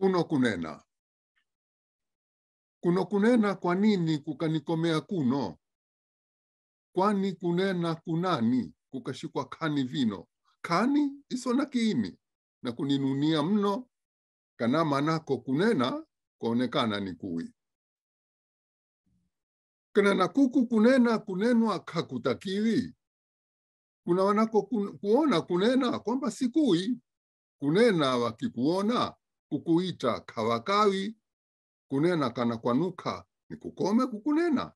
kuno kunena kuno kunena kwa nini kukanikomea kuno kwani kunena kunani kukashikwa kani vino kani iso na kiini na kuninunia mno kana manako kunena kwaonekana ni kui kanana kuku kunena kunenwa kakutakiwi kuna wanako kuona kunena kwamba sikui kunena wakikuona kukuita kawakawi kunena kana kwanuka ni kukome kukunena